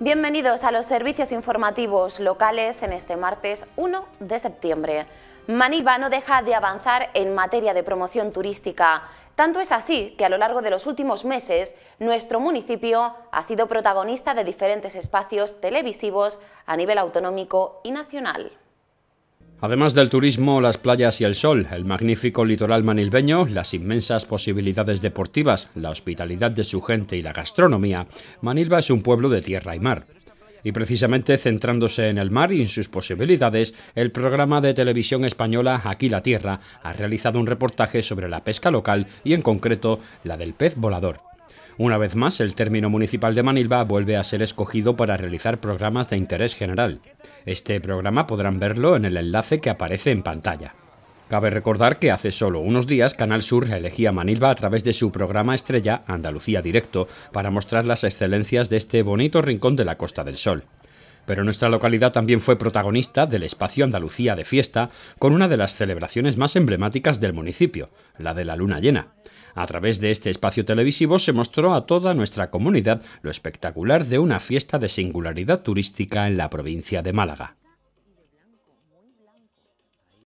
Bienvenidos a los servicios informativos locales en este martes 1 de septiembre. Manilva no deja de avanzar en materia de promoción turística. Tanto es así que a lo largo de los últimos meses nuestro municipio ha sido protagonista de diferentes espacios televisivos a nivel autonómico y nacional. Además del turismo, las playas y el sol, el magnífico litoral manilbeño, las inmensas posibilidades deportivas, la hospitalidad de su gente y la gastronomía, Manilva es un pueblo de tierra y mar. Y precisamente centrándose en el mar y en sus posibilidades, el programa de televisión española Aquí la Tierra ha realizado un reportaje sobre la pesca local y en concreto la del pez volador. Una vez más, el término municipal de Manilva vuelve a ser escogido para realizar programas de interés general. Este programa podrán verlo en el enlace que aparece en pantalla. Cabe recordar que hace solo unos días Canal Sur elegía Manilva a través de su programa estrella Andalucía Directo para mostrar las excelencias de este bonito rincón de la Costa del Sol. Pero nuestra localidad también fue protagonista del espacio Andalucía de fiesta con una de las celebraciones más emblemáticas del municipio, la de la luna llena. A través de este espacio televisivo se mostró a toda nuestra comunidad lo espectacular de una fiesta de singularidad turística en la provincia de Málaga.